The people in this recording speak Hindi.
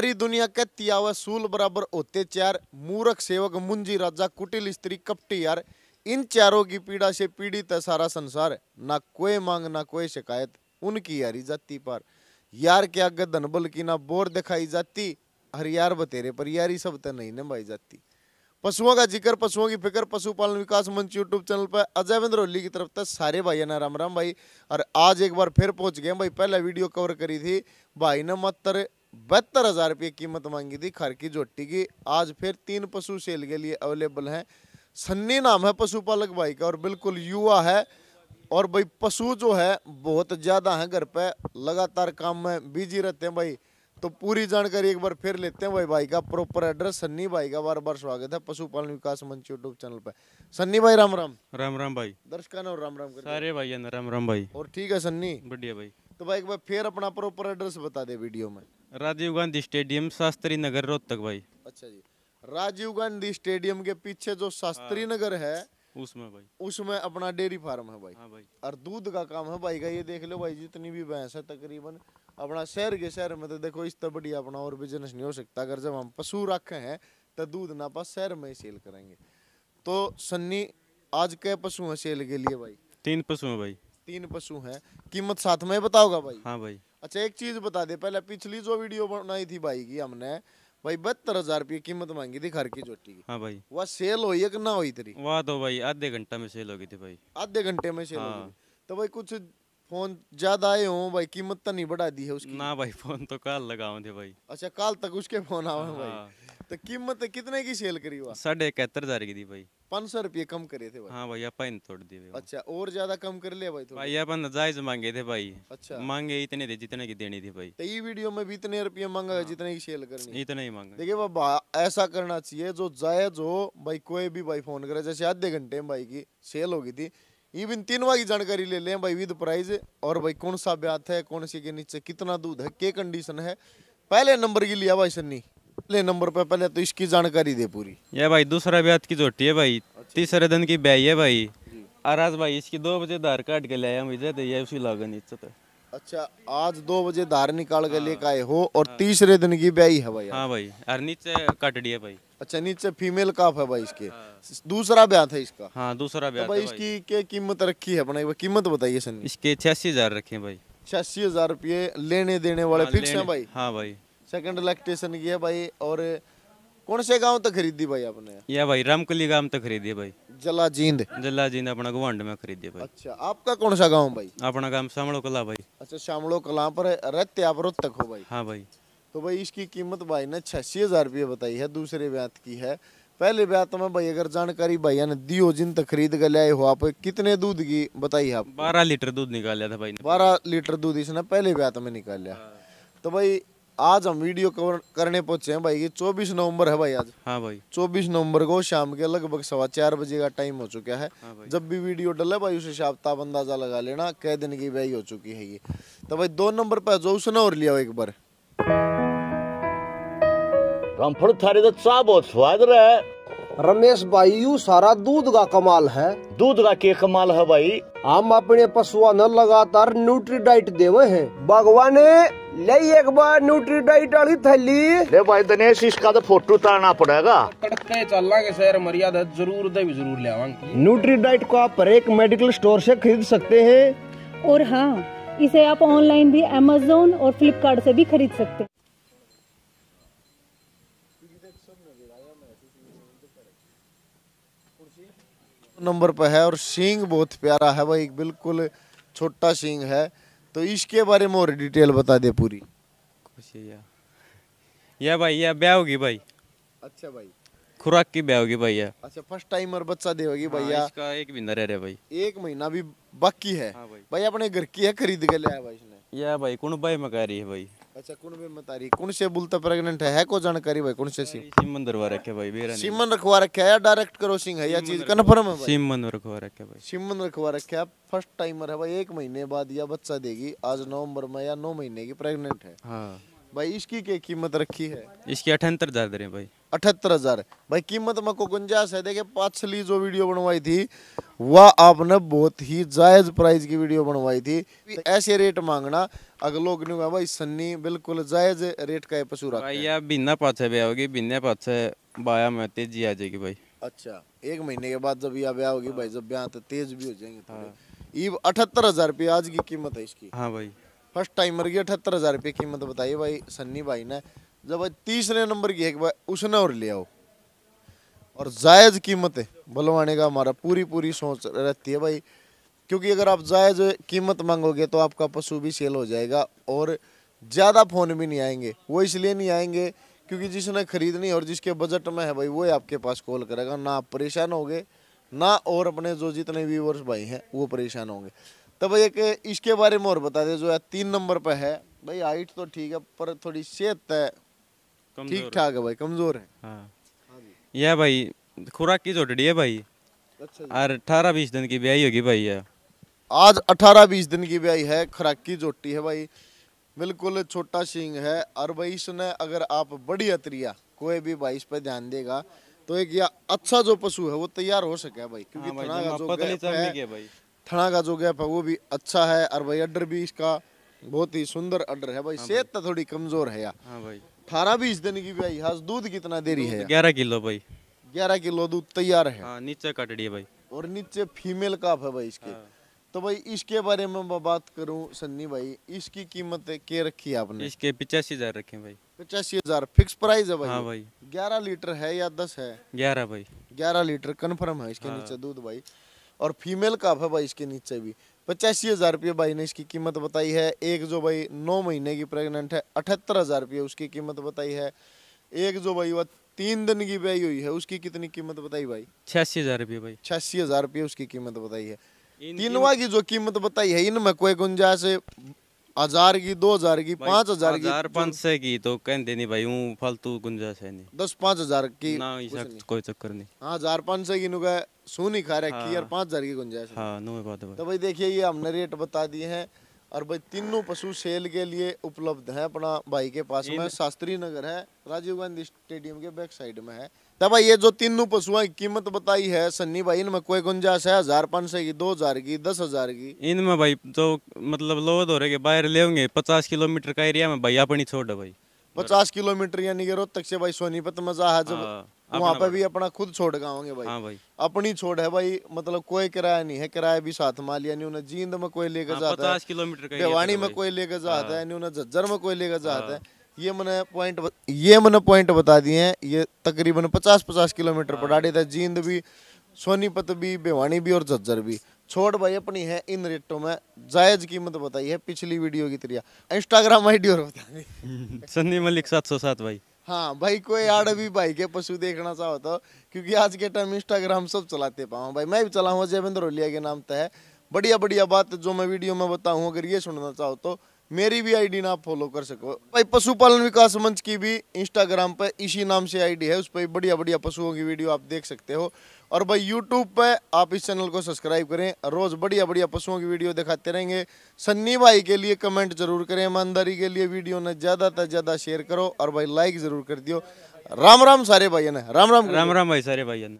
सारी दुनिया के तियावे सूल बराबर होते चार मूरख सेवक मुंजी राजा कुटिल स्त्री कपटी यार इन चारों की पीड़ा से पीड़ित है सारा संसार ना कोई मांग ना कोई शिकायत उनकी यारी जाती पर यार के आगे धनबल की ना बोर दिखाई जाती हर यार बतेरे पर यारी सब तो नहीं नई जाती पशुओं का जिक्र पशुओं की फिक्र पशुपालन विकास मंच यूट्यूब चैनल पर अजयविंद्र होली की तरफ तक सारे भाई ने राम राम भाई और आज एक बार फिर पहुंच गए भाई पहला वीडियो कवर करी थी भाई ने मात्र बहत्तर हज़ार रुपये कीमत मांगी थी खर की जोटी की आज फिर तीन पशु सेल के लिए अवेलेबल हैं सन्नी नाम है पशुपालक भाई का और बिल्कुल युवा है और भाई पशु जो है बहुत ज़्यादा है घर पे लगातार काम में बिजी रहते हैं भाई तो पूरी जानकारी एक बार फिर लेते हैं भाई भाई का प्रॉपर एड्रेस सन्नी भाई का बार बार स्वागत है पशुपालन विकास मंच यूट्यूब चैनल पे सन्नी भाई राम राम राम राम भाई दर्शक ने राम राम सारे भाई राम राम भाई और ठीक है सन्नी बढ़िया भाई तो भाई एक बार फिर अपना प्रॉपर एड्रेस बता दे वीडियो में राजीव गांधी स्टेडियम शास्त्री नगर रोहतक भाई अच्छा जी राजीव गांधी स्टेडियम के पीछे जो शास्त्री नगर है हाँ, उसमें भाई उसमें अपना डेयरी फार्म है भाई हाँ भाई और दूध का काम है भाई का ये देख लो भाई जितनी भी भैंस है तकरीबन अपना शहर के शहर में तो देखो इस तरह बढ़िया अपना और बिजनेस नहीं हो सकता अगर जब हम पशु रखे हैं तो दूध ना पास शहर में ही सेल करेंगे तो सन्नी आज क्या पशु है सेल के लिए भाई तीन पशु है भाई तीन पशु है कीमत साथ में बताओगा भाई हाँ भाई अच्छा एक चीज़ बता दे पहले पिछली जो वीडियो बनाई थी भाई की हमने भाई बहत्तर हजार रुपये कीमत मांगी थी घर की चोटी की हाँ भाई वह सेल हुई है कि ना हुई तेरी वाह तो भाई आधे घंटे में सेल हो गई थी भाई आधे घंटे में सेल हाँ। हो गई तो भाई कुछ फोन ज्यादा आए हो भाई कीमत तो नहीं बढ़ा दी है उसकी ना भाई फोन तो कल लगाओ थे भाई अच्छा कल तक उसके फोन आवे हाँ। भाई तो कीमत कितने की सेल करी हुआ साढ़े इकहत्तर हजार की थी भाई पांच सौ रुपये कम करे थे भाई हाँ भैया पाइन तोड़ दिए अच्छा और ज्यादा कम कर लिया भाई भाई अपन जायज मांगे थे भाई अच्छा मांगे इतने थे जितने की देनी थी भाई तई तो वीडियो में भी इतने रुपये मांगा हाँ। जितने की सेल करनी इतने ही मांगा देखिए बाबा ऐसा करना चाहिए जो जायज हो भाई कोई भी भाई फोन करे जैसे आधे घंटे में भाई की सेल होगी थी इवन तीनवा की जानकारी ले लें भाई विद प्राइज और भाई कौन सा ब्याथ है कौन सी के नीचे कितना दूध है के कंडीशन है पहले नंबर की लिया भाई सन्नी पहले नंबर पे पहले तो इसकी जानकारी दे पूरी ये भाई दूसरा ब्याज की जोटी है भाई अच्छा। तीसरे दिन की ब्याई है भाई आराज भाई इसकी दो बजे धार काट के लाया मुझे तो ये उसी लागन इज्जत है अच्छा आज दो बजे धार निकाल के लेकर हाँ। आए हो और हाँ। तीसरे दिन की ब्याई है भाई हाँ भाई और नीचे काट दिए भाई अच्छा नीचे फीमेल काफ है भाई इसके हाँ। दूसरा ब्याह था इसका हाँ दूसरा ब्याह तो भाई इसकी क्या कीमत रखी है अपना कीमत बताइए सर इसके छियासी हजार रखे भाई छियासी हजार रुपये लेने देने वाले फिक्स है भाई हाँ भाई सेकंड इलेक्ट्रिशन की है भाई और कौन से गांव तक खरीदी भाई आपने यह भाई रामकली गांव तक खरीदी है भाई जलाजींद जलाजींद अपना गुवांड में खरीदी भाई अच्छा आपका कौन सा गांव भाई अपना गांव शामड़ो कला भाई अच्छा शामड़ो कला पर रहते आप रोहतक हो भाई हाँ भाई तो भाई इसकी कीमत भाई ने छियासी हजार रुपये बताई है दूसरे ब्यात की है पहले ब्यात तो में भाई अगर जानकारी भैया ने दी हो जिन तक खरीद कर लिया हो आप कितने दूध की बताई आप बारह लीटर दूध निकाल लिया था भाई ने बारह लीटर दूध इसने पहले ब्यात में निकाल लिया हाँ। तो भाई आज हम वीडियो कवर करने पहुंचे हैं भाई ये 24 नवंबर है भाई आज हाँ भाई 24 नवंबर को शाम के लगभग सवा चार बजे का टाइम हो चुका है हाँ जब भी वीडियो डले भाई उसे हिसाब अंदाजा लगा लेना कई दिन की वही हो चुकी है ये तो भाई दो नंबर पर जो उसने और लिया एक बार रामफल थारी तो चाह बहुत स्वाद रहा है रमेश भाई यू सारा दूध का कमाल है दूध का के कमाल है भाई हम अपने पशुआ न लगातार न्यूट्री डाइट देवे हैं भगवान ले एक बार न्यूट्री डाइट वाली थैली ले भाई दिनेश इसका तो फोटो उतारना पड़ेगा तड़के चलांगे शहर मर्यादा जरूर दे भी जरूर ले आवांगे न्यूट्री डाइट को आप हर एक मेडिकल स्टोर से खरीद सकते हैं और हाँ इसे आप ऑनलाइन भी अमेजोन और फ्लिपकार्ट से भी खरीद सकते हैं नंबर पर है और सींग बहुत प्यारा है भाई बिल्कुल छोटा सींग है तो इसके बारे में और डिटेल बता दे पूरी या भाई या ब्याह होगी भाई अच्छा भाई खुराक की ब्याह होगी या अच्छा फर्स्ट टाइम और बच्चा देगी हाँ, भैया इसका एक महीना रह रहा भाई एक महीना भी बाकी है हाँ भाई।, भाई अपने घर की है खरीद के लिया भाई इसने या भाई कौन भाई मका रही है भाई अच्छा कौन मतारी कौन से बोलता प्रेग्नेंट है, है को जानकारी भाई कौन से सी सिमन दरवा रखे भाई बेरा सिमन रखवा रखे है या डायरेक्ट क्रॉसिंग है या चीज कंफर्म है भाई सिमन रखवा रखे भाई सिमन रखवा रखे है फर्स्ट टाइमर है भाई एक महीने बाद या बच्चा देगी आज नवंबर में या नौ महीने की प्रेग्नेंट है हाँ भाई इसकी क्या कीमत रखी है इसकी अठहत्तर हजार दे भाई अठहत्तर हज़ार भाई कीमत में को गुंजाइश है देखे पाछली जो वीडियो बनवाई थी वह आपने बहुत ही जायज़ प्राइस की वीडियो बनवाई थी ऐसे रेट मांगना अगलो गिन में भाई सन्नी बिल्कुल जायज़ रेट का पशु रखा बिना पाछे ब्याह होगी बिना पाछे बाया में तेजी आ जाएगी भाई अच्छा एक महीने के बाद जब यह ब्याह होगी भाई हाँ। जब ब्याह तो तेज भी हो जाएंगे हाँ। अठहत्तर हज़ार रुपये आज की कीमत है इसकी हाँ भाई फर्स्ट टाइम मर की अठहत्तर हज़ार रुपये कीमत बताइए भाई सन्नी भाई ने जब तीसरे नंबर की एक बार उसने और ले आओ और जायज़ कीमत है बुलवाने का हमारा पूरी पूरी सोच रहती है भाई क्योंकि अगर आप जायज़ कीमत मांगोगे तो आपका पशु भी सेल हो जाएगा और ज़्यादा फ़ोन भी नहीं आएंगे वो इसलिए नहीं आएंगे क्योंकि जिसने ख़रीदनी और जिसके बजट में है भाई वो आपके पास कॉल करेगा ना आप परेशान होगे ना और अपने जो जितने व्यूवर्स भाई हैं वो परेशान होंगे तो भाई एक इसके बारे में और बता दें जो है तीन नंबर पर है भाई हाइट तो ठीक है पर थोड़ी सेहत है ठीक ठाक है भाई कमजोर है हाँ, हाँ यह भाई खुराक की छोटी है भाई अच्छा और अठारह बीस दिन की ब्याई होगी भाई यह आज अठारह बीस दिन की ब्याई है खुराक की जोटी है भाई बिल्कुल छोटा सींग है और भाई इसने अगर आप बड़ी अतरिया कोई भी भाई इस पर ध्यान देगा तो एक या अच्छा जो पशु है वो तैयार हो सके भाई क्योंकि हाँ थना का जो गैप है थना का जो गैप है वो भी अच्छा है और भाई अड्डर भी इसका बहुत ही सुंदर अड्डर है भाई हाँ सेहत तो थोड़ी कमजोर है यार हाँ भाई अठारह बीस दिन की भाई हाँ दूध कितना देरी है ग्यारह किलो भाई ग्यारह किलो दूध तैयार है आ, हाँ, नीचे कटड़ी है भाई और नीचे फीमेल काफ है भाई इसके हाँ। तो भाई इसके बारे में मैं बात करूं सन्नी भाई इसकी कीमत के रखी है आपने इसके पिचासी हजार रखे भाई पचासी हजार फिक्स प्राइस है भाई हाँ भाई ग्यारह लीटर है या दस है ग्यारह भाई ग्यारह लीटर कन्फर्म है इसके हाँ। नीचे दूध भाई और फीमेल काफ है भाई इसके नीचे भी पचासी हज़ार रुपये भाई ने इसकी कीमत बताई है एक जो भाई नौ महीने की प्रेग्नेंट है अठहत्तर हज़ार रुपये उसकी कीमत बताई है एक जो भाई वह तीन दिन की ब्याई हुई है उसकी कितनी कीमत बताई भाई छियासी हज़ार रुपये भाई छियासी हज़ार रुपये उसकी कीमत बताई है तीनवा की जो कीमत बताई है इनमें कोई गुंजाइश हजार की दो हजार की पांच हजार की हजार सौ की तो कहते नहीं भाई हूँ फालतू गुंजा है नहीं दस पाँच हजार की ना ऐसा कोई चक्कर नहीं हाँ हजार पांच सौ की नुका सुन खा रखी और हाँ। पांच हजार की गुंजाश हाँ नो बात है तो भाई देखिए ये हमने रेट बता दिए हैं और भाई तीनों पशु सेल के लिए उपलब्ध है अपना भाई के पास में शास्त्री नगर है राजीव गांधी स्टेडियम के बैक साइड में है तो भाई ये जो तीनों पशुओं की कीमत बताई है सन्नी भाई इनमें कोई गुंजाइश है हजार पाँच सौ की दो हजार की दस हजार की इनमें भाई जो मतलब लोअ हो रहे बाहर ले होंगे पचास किलोमीटर का एरिया में भाई अपनी छोड़ भाई पचास किलोमीटर यानी कि रोहतक से भाई सोनीपत में है जब वहाँ पे भी अपना खुद छोड़ के भाई हाँ भाई अपनी छोड़ है भाई मतलब कोई किराया नहीं है किराया भी साथ माल यानी उन्हें जींद में कोई लेकर हाँ, जाता है किलोमीटर में कोई लेकर जाता है हाँ। उन्हें झज्जर में कोई लेकर जाता है ये मैंने पॉइंट ये मैंने पॉइंट बता दिए हैं ये तकरीबन पचास पचास किलोमीटर पर हाँ। डाड़ी था जींद भी सोनीपत भी बेवानी भी और झज्जर भी छोड़ भाई अपनी है इन रेटों में जायज कीमत बताई है पिछली वीडियो की तरह इंस्टाग्राम आईडी और बता दी संदीप मलिक सात सौ सात भाई हाँ भाई कोई आड़ भी भाई के पशु देखना चाहो तो क्योंकि आज के टाइम इंस्टाग्राम सब चलाते पाओ भाई मैं भी चला हूँ जयवेंद्र होलिया के नाम तय बढ़िया बढ़िया बात जो मैं वीडियो में बताऊँ अगर ये सुनना चाहो तो मेरी भी आईडी ना आप फॉलो कर सको भाई पशुपालन विकास मंच की भी इंस्टाग्राम पर इसी नाम से आईडी है उस पर बढ़िया बढ़िया पशुओं की वीडियो आप देख सकते हो और भाई यूट्यूब पर आप इस चैनल को सब्सक्राइब करें रोज़ बढ़िया बढ़िया पशुओं की वीडियो दिखाते रहेंगे सन्नी भाई के लिए कमेंट जरूर करें ईमानदारी के लिए वीडियो ने ज़्यादा से ज़्यादा शेयर करो और भाई लाइक ज़रूर कर दियो राम राम सारे भाई ने राम राम राम राम भाई सारे भाई ने